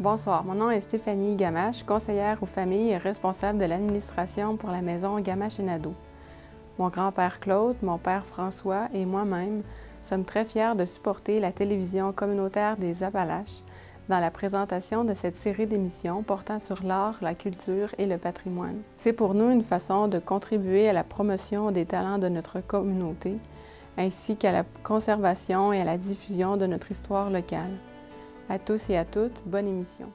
Bonsoir, mon nom est Stéphanie Gamache, conseillère aux familles et responsable de l'administration pour la maison Gamache et Nadeau. Mon grand-père Claude, mon père François et moi-même sommes très fiers de supporter la télévision communautaire des Appalaches dans la présentation de cette série d'émissions portant sur l'art, la culture et le patrimoine. C'est pour nous une façon de contribuer à la promotion des talents de notre communauté, ainsi qu'à la conservation et à la diffusion de notre histoire locale. À tous et à toutes, bonne émission.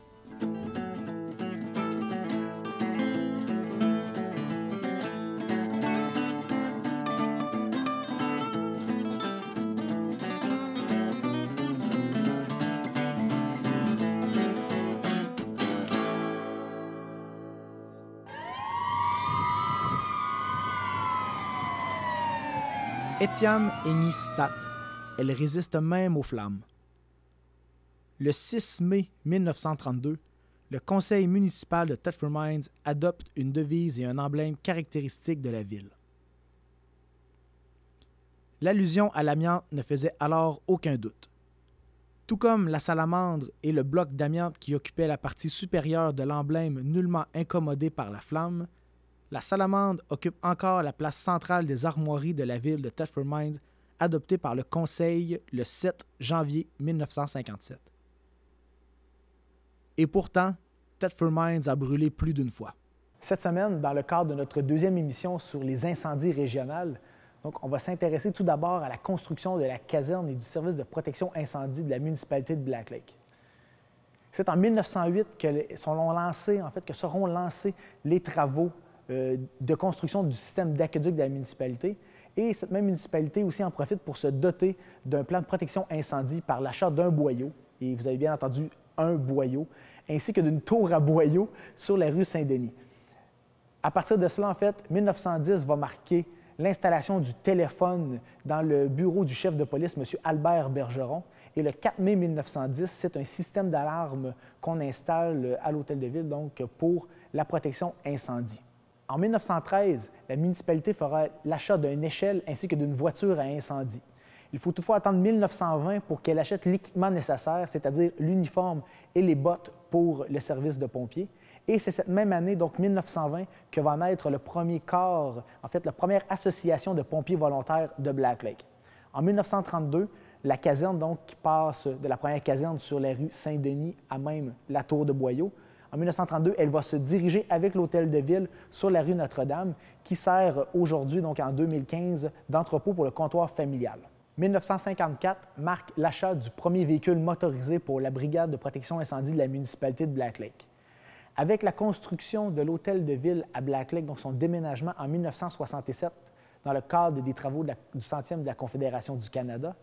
Etiam et elle résiste même aux flammes le 6 mai 1932, le conseil municipal de Thetford Mines adopte une devise et un emblème caractéristiques de la ville. L'allusion à l'amiante ne faisait alors aucun doute. Tout comme la salamandre et le bloc d'amiante qui occupait la partie supérieure de l'emblème nullement incommodé par la flamme, la salamandre occupe encore la place centrale des armoiries de la ville de Thetford Mines, adoptée par le Conseil le 7 janvier 1957. Et pourtant, Tetford Mines a brûlé plus d'une fois. Cette semaine, dans le cadre de notre deuxième émission sur les incendies régionales, donc on va s'intéresser tout d'abord à la construction de la caserne et du service de protection incendie de la municipalité de Black Lake. C'est en 1908 que, sont lancés, en fait, que seront lancés les travaux euh, de construction du système d'aqueduc de la municipalité. Et cette même municipalité aussi en profite pour se doter d'un plan de protection incendie par l'achat d'un boyau. Et vous avez bien entendu un boyau, ainsi que d'une tour à boyau sur la rue Saint-Denis. À partir de cela, en fait, 1910 va marquer l'installation du téléphone dans le bureau du chef de police, M. Albert Bergeron. Et le 4 mai 1910, c'est un système d'alarme qu'on installe à l'Hôtel de Ville, donc pour la protection incendie. En 1913, la municipalité fera l'achat d'une échelle ainsi que d'une voiture à incendie. Il faut toutefois attendre 1920 pour qu'elle achète l'équipement nécessaire, c'est-à-dire l'uniforme et les bottes pour le service de pompiers. Et c'est cette même année, donc 1920, que va naître le premier corps, en fait, la première association de pompiers volontaires de Black Lake. En 1932, la caserne, donc, qui passe de la première caserne sur la rue Saint-Denis à même la tour de Boyau. En 1932, elle va se diriger avec l'hôtel de ville sur la rue Notre-Dame, qui sert aujourd'hui, donc en 2015, d'entrepôt pour le comptoir familial. 1954 marque l'achat du premier véhicule motorisé pour la brigade de protection incendie de la municipalité de Black Lake. Avec la construction de l'hôtel de ville à Black Lake, donc son déménagement en 1967 dans le cadre des travaux du centième de la Confédération du Canada,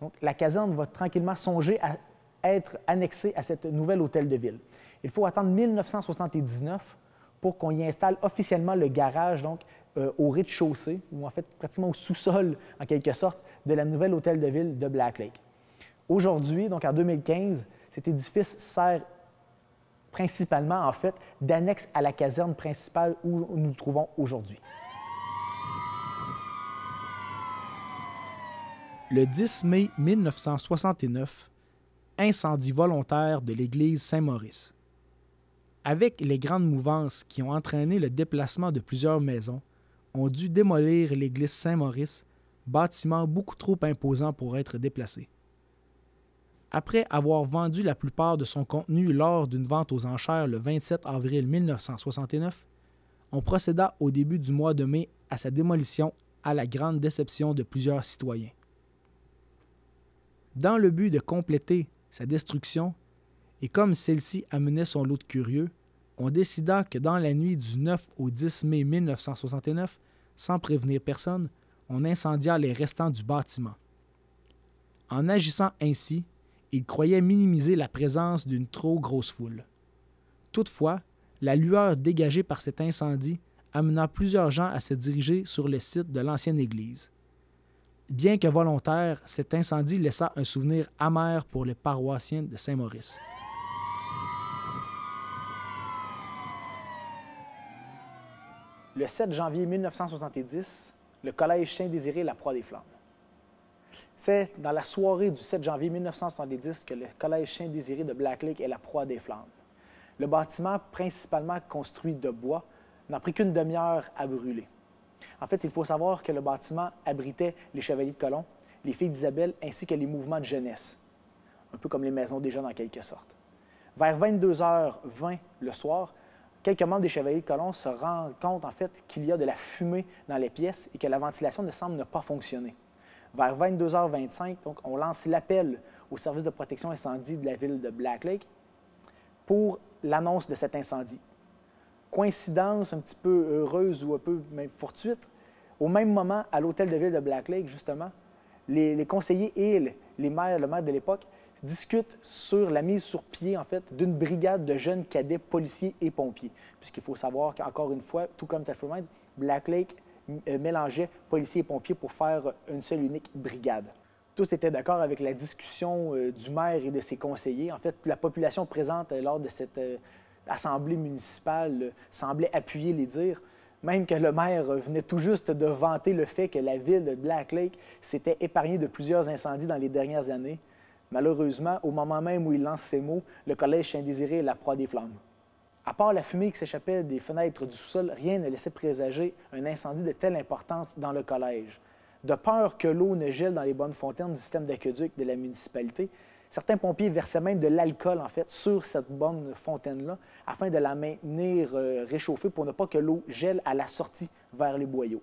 donc la caserne va tranquillement songer à être annexée à cette nouvelle hôtel de ville. Il faut attendre 1979 pour qu'on y installe officiellement le garage donc euh, au rez-de-chaussée, ou en fait pratiquement au sous-sol, en quelque sorte, de la nouvelle hôtel de ville de Black Lake. Aujourd'hui, donc en 2015, cet édifice sert principalement, en fait, d'annexe à la caserne principale où nous nous trouvons aujourd'hui. Le 10 mai 1969, incendie volontaire de l'église Saint-Maurice. Avec les grandes mouvances qui ont entraîné le déplacement de plusieurs maisons, ont dû démolir l'église Saint-Maurice, bâtiment beaucoup trop imposant pour être déplacé. Après avoir vendu la plupart de son contenu lors d'une vente aux enchères le 27 avril 1969, on procéda au début du mois de mai à sa démolition à la grande déception de plusieurs citoyens. Dans le but de compléter sa destruction, et comme celle-ci amenait son lot de curieux, on décida que dans la nuit du 9 au 10 mai 1969, sans prévenir personne, on incendia les restants du bâtiment. En agissant ainsi, il croyait minimiser la présence d'une trop grosse foule. Toutefois, la lueur dégagée par cet incendie amena plusieurs gens à se diriger sur le site de l'ancienne église. Bien que volontaire, cet incendie laissa un souvenir amer pour les paroissiens de Saint-Maurice. le 7 janvier 1970, le Collège Saint-Désiré la Proie des Flammes. C'est dans la soirée du 7 janvier 1970 que le Collège Saint-Désiré de Black Lake est la Proie des Flammes. Le bâtiment, principalement construit de bois, n'a pris qu'une demi-heure à brûler. En fait, il faut savoir que le bâtiment abritait les Chevaliers de Colomb, les filles d'Isabelle ainsi que les mouvements de jeunesse, un peu comme les maisons des jeunes en quelque sorte. Vers 22h20 le soir, quelques membres des Chevaliers de Colomb se rendent compte en fait qu'il y a de la fumée dans les pièces et que la ventilation ne semble ne pas fonctionner. Vers 22h25, donc, on lance l'appel au service de protection incendie de la ville de Black Lake pour l'annonce de cet incendie. Coïncidence un petit peu heureuse ou un peu même fortuite, au même moment, à l'hôtel de ville de Black Lake, justement, les, conseillers Hill, les maires, le maire de l'époque, discute sur la mise sur pied, en fait, d'une brigade de jeunes cadets policiers et pompiers. Puisqu'il faut savoir qu'encore une fois, tout comme Taffermind, Black Lake euh, mélangeait policiers et pompiers pour faire une seule unique brigade. Tous étaient d'accord avec la discussion euh, du maire et de ses conseillers. En fait, la population présente euh, lors de cette assemblée municipale semblait appuyer les dires même que le maire venait tout juste de vanter le fait que la ville de Black Lake s'était épargnée de plusieurs incendies dans les dernières années. Malheureusement, au moment même où il lance ces mots, le collège Saint-Désiré est la proie des flammes. À part la fumée qui s'échappait des fenêtres du sous-sol, rien ne laissait présager un incendie de telle importance dans le collège. De peur que l'eau ne gèle dans les bonnes fontaines du système d'aqueduc de la municipalité, certains pompiers versaient même de l'alcool, en fait, sur cette bonne fontaine-là, afin de la maintenir euh, réchauffée pour ne pas que l'eau gèle à la sortie vers les boyaux.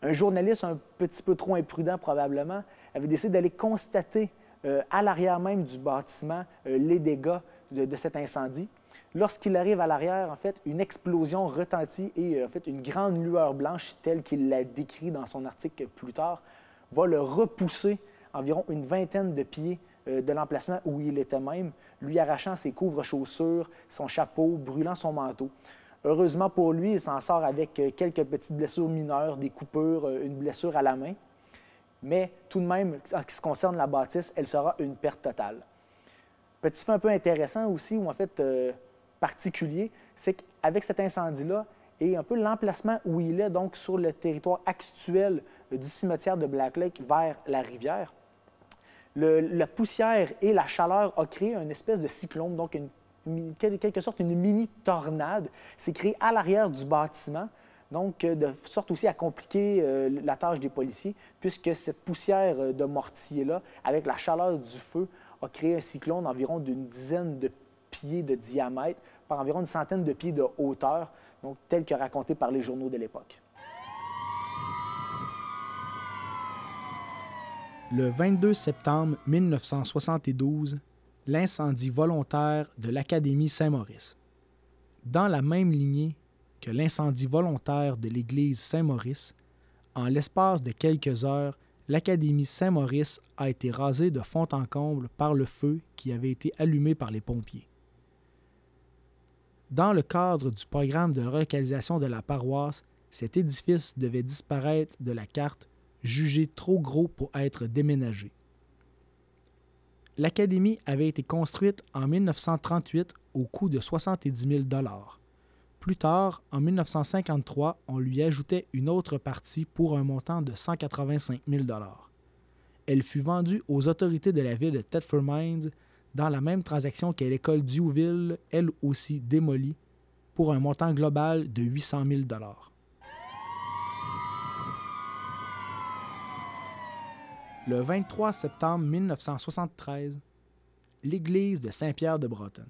Un journaliste un petit peu trop imprudent probablement avait décidé d'aller constater euh, à l'arrière même du bâtiment euh, les dégâts de, cet incendie. Lorsqu'il arrive à l'arrière, en fait, une explosion retentit et euh, en fait une grande lueur blanche, telle qu'il l'a décrit dans son article plus tard, va le repousser environ une vingtaine de pieds de l'emplacement où il était même, lui arrachant ses couvre-chaussures, son chapeau, brûlant son manteau. Heureusement pour lui, il s'en sort avec quelques petites blessures mineures, des coupures, une blessure à la main mais tout de même, en ce qui concerne la bâtisse, elle sera une perte totale. Petit fait un peu intéressant aussi, ou en fait euh, particulier, c'est qu'avec cet incendie-là, et un peu l'emplacement où il est, donc sur le territoire actuel du cimetière de Black Lake vers la rivière, la poussière et la chaleur ont créé une espèce de cyclone, donc une, quelque sorte une mini tornade. C'est créé à l'arrière du bâtiment, donc, euh, de sorte aussi à compliquer euh, la tâche des policiers, puisque cette poussière euh, de mortier-là, avec la chaleur du feu, a créé un cyclone d'environ une dizaine de pieds de diamètre par environ une centaine de pieds de hauteur, donc tel que raconté par les journaux de l'époque. Le 22 septembre 1972, l'incendie volontaire de l'Académie Saint-Maurice. Dans la même lignée, que l'incendie volontaire de l'église Saint-Maurice, en l'espace de quelques heures, l'académie Saint-Maurice a été rasée de fond en comble par le feu qui avait été allumé par les pompiers. Dans le cadre du programme de relocalisation de la paroisse, cet édifice devait disparaître de la carte, jugé trop gros pour être déménagé. L'académie avait été construite en 1938 au coût de 70 000 plus tard, en 1953, on lui ajoutait une autre partie pour un montant de 185 000 Elle fut vendue aux autorités de la ville de Thetford Mines dans la même transaction que l'école Diouville, elle aussi démolie, pour un montant global de 800 000 Le 23 septembre 1973, l'église de Saint-Pierre de Bretonne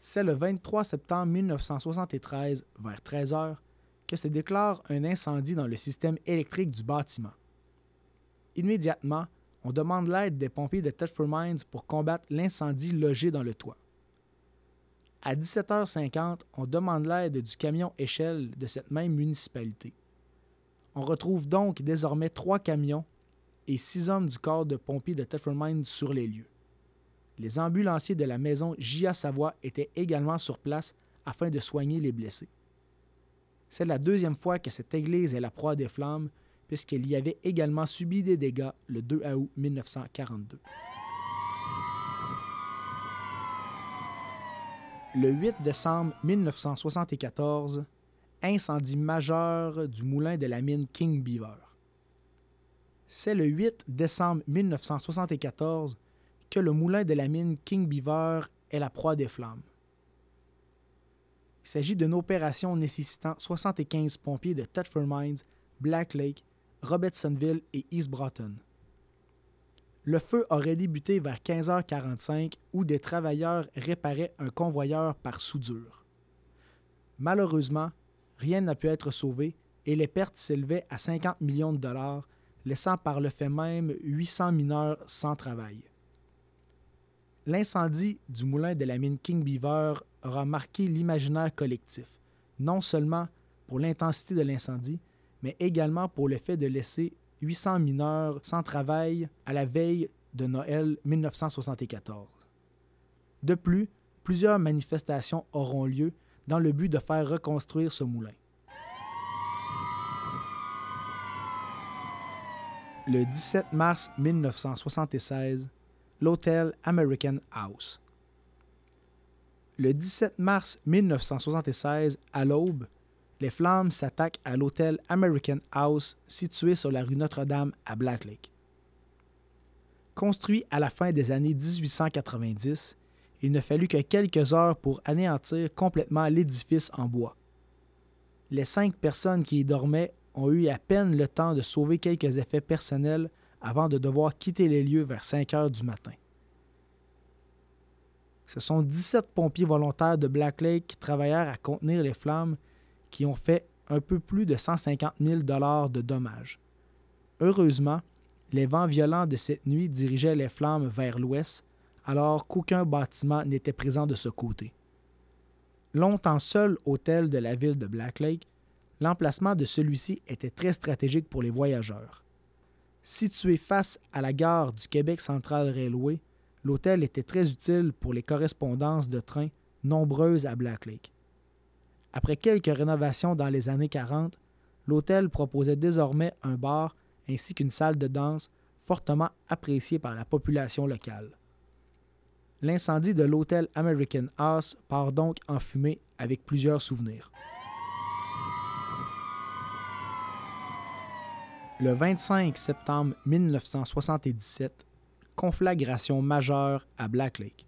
c'est le 23 septembre 1973, vers 13 h que se déclare un incendie dans le système électrique du bâtiment. Immédiatement, on demande l'aide des pompiers de Thetford Mines pour combattre l'incendie logé dans le toit. À 17h50, on demande l'aide du camion échelle de cette même municipalité. On retrouve donc désormais trois camions et six hommes du corps de pompiers de Thetford Mines sur les lieux. Les ambulanciers de la maison J.A. Savoie étaient également sur place afin de soigner les blessés. C'est la deuxième fois que cette église est la proie des flammes, puisqu'elle y avait également subi des dégâts le 2 août 1942. Le 8 décembre 1974, incendie majeur du moulin de la mine King Beaver. C'est le 8 décembre 1974 que le moulin de la mine King Beaver est la proie des flammes. Il s'agit d'une opération nécessitant 75 pompiers de Thetford Mines, Black Lake, Robertsonville et East Broughton. Le feu aurait débuté vers 15h45 où des travailleurs réparaient un convoyeur par soudure. Malheureusement, rien n'a pu être sauvé et les pertes s'élevaient à 50 millions de dollars, laissant par le fait même 800 mineurs sans travail. L'incendie du moulin de la mine King Beaver aura marqué l'imaginaire collectif, non seulement pour l'intensité de l'incendie, mais également pour le fait de laisser 800 mineurs sans travail à la veille de Noël 1974. De plus, plusieurs manifestations auront lieu dans le but de faire reconstruire ce moulin. Le 17 mars 1976, l'hôtel American House. Le 17 mars 1976, à l'aube, les flammes s'attaquent à l'hôtel American House situé sur la rue Notre-Dame à Black Lake. Construit à la fin des années 1890, il ne fallut que quelques heures pour anéantir complètement l'édifice en bois. Les cinq personnes qui y dormaient ont eu à peine le temps de sauver quelques effets personnels avant de devoir quitter les lieux vers 5 heures du matin. Ce sont 17 pompiers volontaires de Black Lake qui travaillèrent à contenir les flammes qui ont fait un peu plus de 150 000 de dommages. Heureusement, les vents violents de cette nuit dirigeaient les flammes vers l'ouest, alors qu'aucun bâtiment n'était présent de ce côté. Longtemps seul hôtel de la ville de Black Lake, l'emplacement de celui-ci était très stratégique pour les voyageurs. Situé face à la gare du Québec Central Railway, l'hôtel était très utile pour les correspondances de trains nombreuses à Black Lake. Après quelques rénovations dans les années 40, l'hôtel proposait désormais un bar ainsi qu'une salle de danse fortement appréciée par la population locale. L'incendie de l'hôtel American House part donc en fumée avec plusieurs souvenirs. Le 25 septembre 1977, conflagration majeure à Black Lake.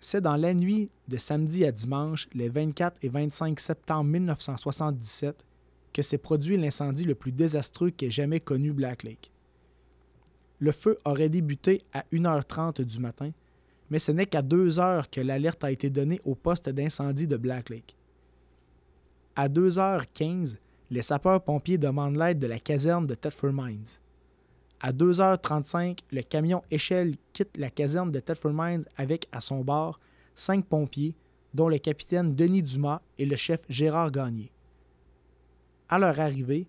C'est dans la nuit de samedi à dimanche, les 24 et 25 septembre 1977, que s'est produit l'incendie le plus désastreux qu'ait jamais connu Black Lake. Le feu aurait débuté à 1h30 du matin, mais ce n'est qu'à 2 h que l'alerte a été donnée au poste d'incendie de Black Lake. À 2h15, les sapeurs-pompiers demandent l'aide de la caserne de Tetford Mines. À 2h35, le camion échelle quitte la caserne de Tetford Mines avec à son bord cinq pompiers, dont le capitaine Denis Dumas et le chef Gérard Gagné. À leur arrivée,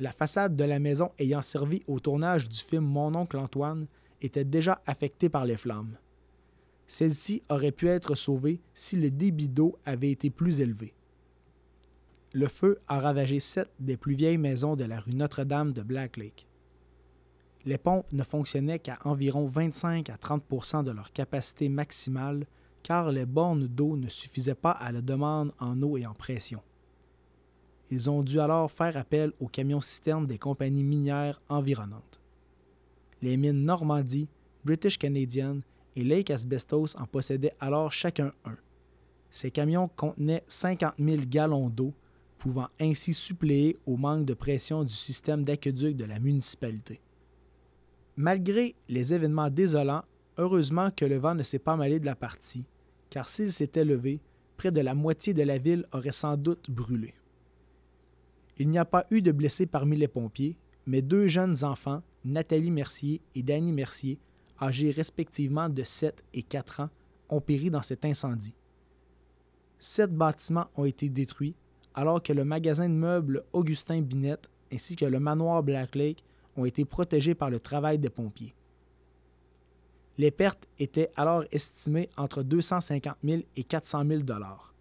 la façade de la maison ayant servi au tournage du film Mon oncle Antoine était déjà affectée par les flammes. Celle-ci aurait pu être sauvée si le débit d'eau avait été plus élevé le feu a ravagé sept des plus vieilles maisons de la rue Notre-Dame de Black Lake. Les pompes ne fonctionnaient qu'à environ 25 à 30 de leur capacité maximale car les bornes d'eau ne suffisaient pas à la demande en eau et en pression. Ils ont dû alors faire appel aux camions-citernes des compagnies minières environnantes. Les mines Normandie, British Canadian et Lake Asbestos en possédaient alors chacun un. Ces camions contenaient 50 000 gallons d'eau, pouvant ainsi suppléer au manque de pression du système d'aqueduc de la municipalité. Malgré les événements désolants, heureusement que le vent ne s'est pas malé de la partie, car s'il s'était levé, près de la moitié de la ville aurait sans doute brûlé. Il n'y a pas eu de blessés parmi les pompiers, mais deux jeunes enfants, Nathalie Mercier et Danny Mercier, âgés respectivement de 7 et 4 ans, ont péri dans cet incendie. Sept bâtiments ont été détruits, alors que le magasin de meubles Augustin Binette ainsi que le manoir Black Lake ont été protégés par le travail des pompiers. Les pertes étaient alors estimées entre 250 000 et 400 000 dollars.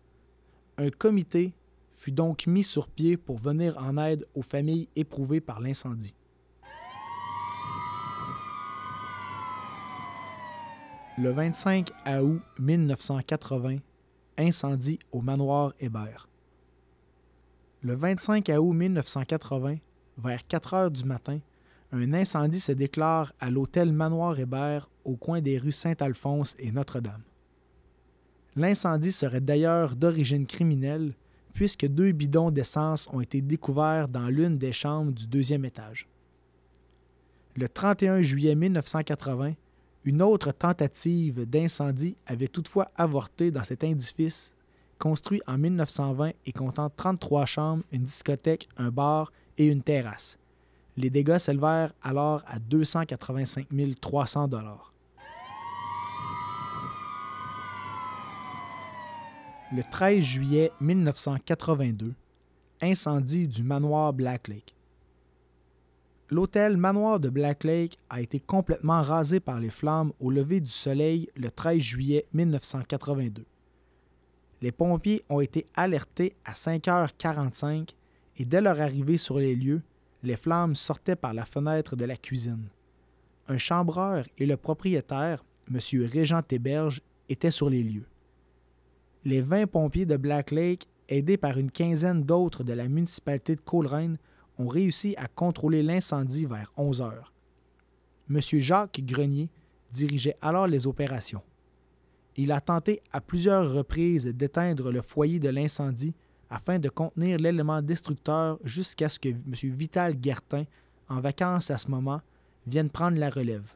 Un comité fut donc mis sur pied pour venir en aide aux familles éprouvées par l'incendie. Le 25 août 1980, incendie au manoir Hébert. Le 25 août 1980, vers 4 heures du matin, un incendie se déclare à l'hôtel Manoir Hébert au coin des rues Saint-Alphonse et Notre-Dame. L'incendie serait d'ailleurs d'origine criminelle puisque deux bidons d'essence ont été découverts dans l'une des chambres du deuxième étage. Le 31 juillet 1980, une autre tentative d'incendie avait toutefois avorté dans cet édifice construit en 1920 et comptant 33 chambres, une discothèque, un bar et une terrasse. Les dégâts s'élevèrent alors à 285 300 dollars. Le 13 juillet 1982, incendie du manoir Black Lake. L'hôtel Manoir de Black Lake a été complètement rasé par les flammes au lever du soleil le 13 juillet 1982. Les pompiers ont été alertés à 5h45 et dès leur arrivée sur les lieux, les flammes sortaient par la fenêtre de la cuisine. Un chambreur et le propriétaire, M. Régent Théberge, étaient sur les lieux. Les 20 pompiers de Black Lake, aidés par une quinzaine d'autres de la municipalité de Coleraine, ont réussi à contrôler l'incendie vers 11 h M. Jacques Grenier dirigeait alors les opérations. Il a tenté à plusieurs reprises d'éteindre le foyer de l'incendie afin de contenir l'élément destructeur jusqu'à ce que M. Vital Guertin, en vacances à ce moment, vienne prendre la relève.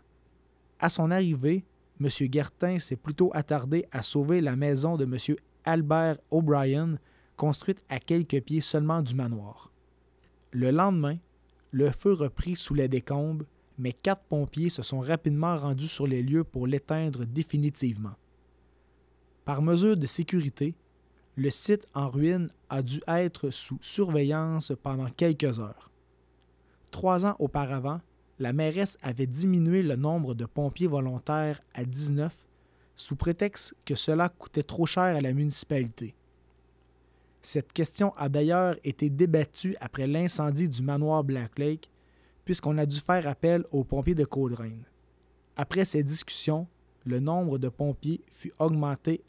À son arrivée, M. Guertin s'est plutôt attardé à sauver la maison de M. Albert O'Brien, construite à quelques pieds seulement du manoir. Le lendemain, le feu reprit sous les décombres, mais quatre pompiers se sont rapidement rendus sur les lieux pour l'éteindre définitivement. Par mesure de sécurité, le site en ruine a dû être sous surveillance pendant quelques heures. Trois ans auparavant, la mairesse avait diminué le nombre de pompiers volontaires à 19 sous prétexte que cela coûtait trop cher à la municipalité. Cette question a d'ailleurs été débattue après l'incendie du manoir Black Lake, puisqu'on a dû faire appel aux pompiers de Coleraine. Après ces discussions, le nombre de pompiers fut augmenté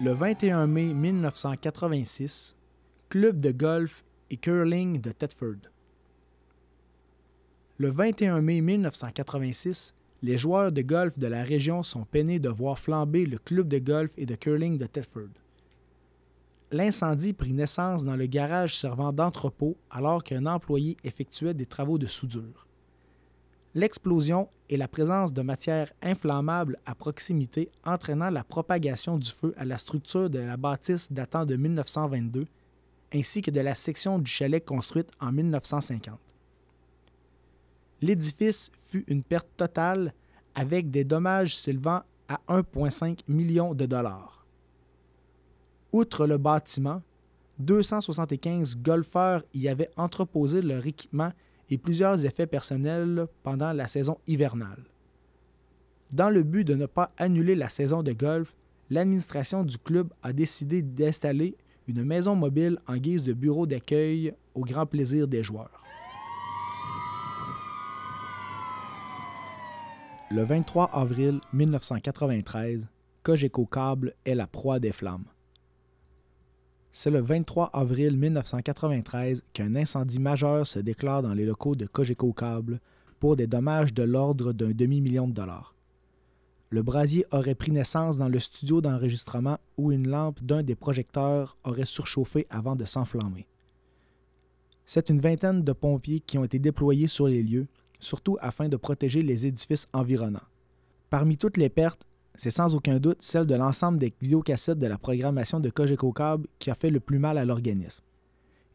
le 21 mai 1986, club de golf et curling de Thetford. Le 21 mai 1986, les joueurs de golf de la région sont peinés de voir flamber le club de golf et de curling de Thetford. L'incendie prit naissance dans le garage servant d'entrepôt alors qu'un employé effectuait des travaux de soudure l'explosion et la présence de matière inflammable à proximité entraînant la propagation du feu à la structure de la bâtisse datant de 1922 ainsi que de la section du chalet construite en 1950. L'édifice fut une perte totale avec des dommages s'élevant à 1,5 million de dollars. Outre le bâtiment, 275 golfeurs y avaient entreposé leur équipement et plusieurs effets personnels pendant la saison hivernale. Dans le but de ne pas annuler la saison de golf, l'administration du club a décidé d'installer une maison mobile en guise de bureau d'accueil au grand plaisir des joueurs. Le 23 avril 1993, Cogeco Cable est la proie des flammes. C'est le 23 avril 1993 qu'un incendie majeur se déclare dans les locaux de Cogeco Cable pour des dommages de l'ordre d'un demi-million de dollars. Le brasier aurait pris naissance dans le studio d'enregistrement où une lampe d'un des projecteurs aurait surchauffé avant de s'enflammer. C'est une vingtaine de pompiers qui ont été déployés sur les lieux, surtout afin de protéger les édifices environnants. Parmi toutes les pertes, c'est sans aucun doute celle de l'ensemble des vidéocassettes de la programmation de Cogeco qui a fait le plus mal à l'organisme.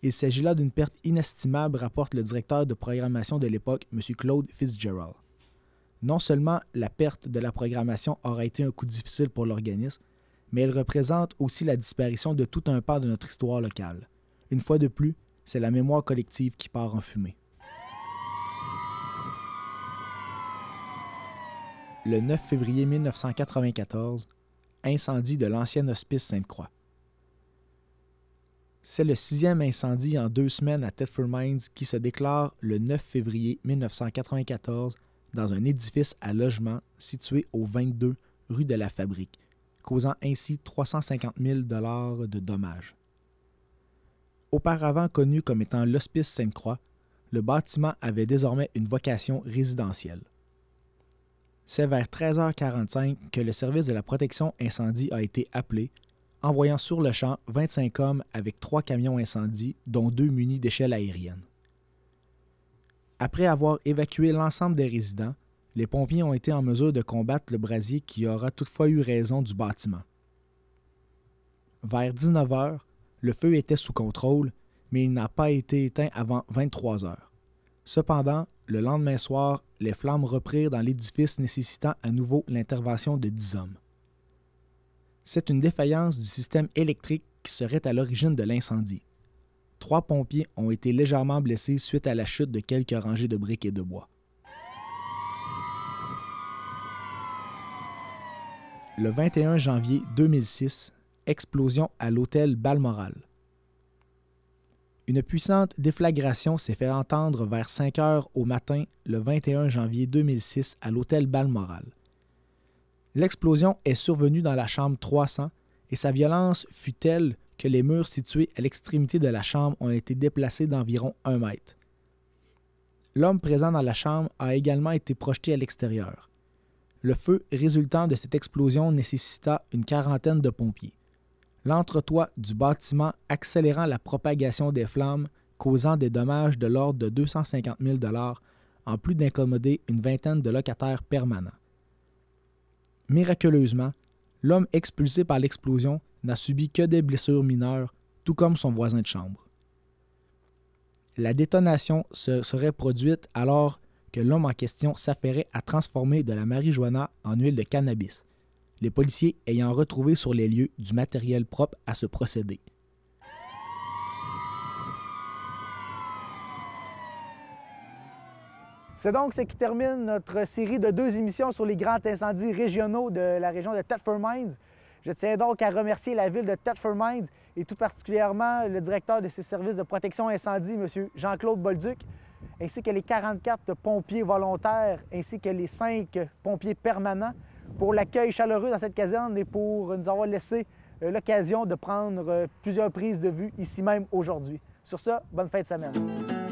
Il s'agit là d'une perte inestimable, rapporte le directeur de programmation de l'époque, M. Claude Fitzgerald. Non seulement la perte de la programmation aura été un coup difficile pour l'organisme, mais elle représente aussi la disparition de tout un pan de notre histoire locale. Une fois de plus, c'est la mémoire collective qui part en fumée. le 9 février 1994, incendie de l'ancien hospice Sainte-Croix. C'est le sixième incendie en deux semaines à Thetford Mines qui se déclare le 9 février 1994 dans un édifice à logement situé au 22 rue de la Fabrique, causant ainsi 350 000 de dommages. Auparavant connu comme étant l'Hospice Sainte-Croix, le bâtiment avait désormais une vocation résidentielle c'est vers 13h45 que le service de la protection incendie a été appelé, envoyant sur le champ 25 hommes avec trois camions incendie, dont deux munis d'échelle aérienne. Après avoir évacué l'ensemble des résidents, les pompiers ont été en mesure de combattre le brasier qui aura toutefois eu raison du bâtiment. Vers 19 h le feu était sous contrôle, mais il n'a pas été éteint avant 23 h Cependant, le lendemain soir, les flammes reprirent dans l'édifice nécessitant à nouveau l'intervention de dix hommes. C'est une défaillance du système électrique qui serait à l'origine de l'incendie. Trois pompiers ont été légèrement blessés suite à la chute de quelques rangées de briques et de bois. Le 21 janvier 2006, explosion à l'hôtel Balmoral. Une puissante déflagration s'est fait entendre vers 5 heures au matin le 21 janvier 2006 à l'hôtel Balmoral. L'explosion est survenue dans la chambre 300 et sa violence fut telle que les murs situés à l'extrémité de la chambre ont été déplacés d'environ un mètre. L'homme présent dans la chambre a également été projeté à l'extérieur. Le feu résultant de cette explosion nécessita une quarantaine de pompiers l'entretoit du bâtiment accélérant la propagation des flammes, causant des dommages de l'ordre de 250 000 en plus d'incommoder une vingtaine de locataires permanents. Miraculeusement, l'homme expulsé par l'explosion n'a subi que des blessures mineures, tout comme son voisin de chambre. La détonation se serait produite alors que l'homme en question s'affairait à transformer de la marijuana en huile de cannabis les policiers ayant retrouvé sur les lieux du matériel propre à ce procédé. C'est donc ce qui termine notre série de deux émissions sur les grands incendies régionaux de la région de Thetford Mines. Je tiens donc à remercier la ville de Thetford Mines et tout particulièrement le directeur de ses services de protection incendie, M. Jean-Claude Bolduc, ainsi que les 44 pompiers volontaires, ainsi que les 5 pompiers permanents pour l'accueil chaleureux dans cette caserne et pour nous avoir laissé euh, l'occasion de prendre euh, plusieurs prises de vue ici même aujourd'hui. Sur ce, bonne fin de semaine.